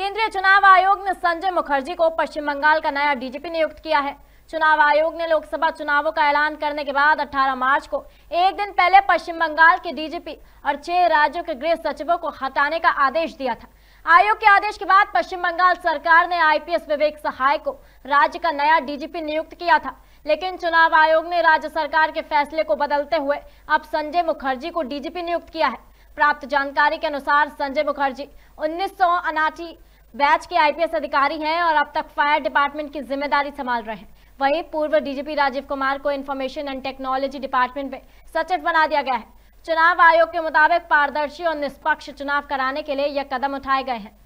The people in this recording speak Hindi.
केंद्रीय चुनाव आयोग ने संजय मुखर्जी को पश्चिम बंगाल का नया डीजीपी नियुक्त किया है चुनाव आयोग ने लोकसभा चुनावों का ऐलान करने के बाद 18 मार्च को एक दिन पहले पश्चिम बंगाल के डीजीपी और छह राज्यों के गृह सचिवों को हटाने का आदेश दिया था आयोग के आदेश के बाद पश्चिम बंगाल सरकार ने आईपीएस विवेक सहाय को राज्य का नया डीजीपी नियुक्त किया था लेकिन चुनाव आयोग ने राज्य सरकार के फैसले को बदलते हुए अब संजय मुखर्जी को डीजीपी नियुक्त किया है प्राप्त जानकारी के अनुसार संजय मुखर्जी उन्नीस सौ बैच के आईपीएस अधिकारी हैं और अब तक फायर डिपार्टमेंट की जिम्मेदारी संभाल रहे हैं वहीं पूर्व डीजीपी राजीव कुमार को इन्फॉर्मेशन एंड टेक्नोलॉजी डिपार्टमेंट में सचिव बना दिया गया है चुनाव आयोग के मुताबिक पारदर्शी और निष्पक्ष चुनाव कराने के लिए यह कदम उठाए गए हैं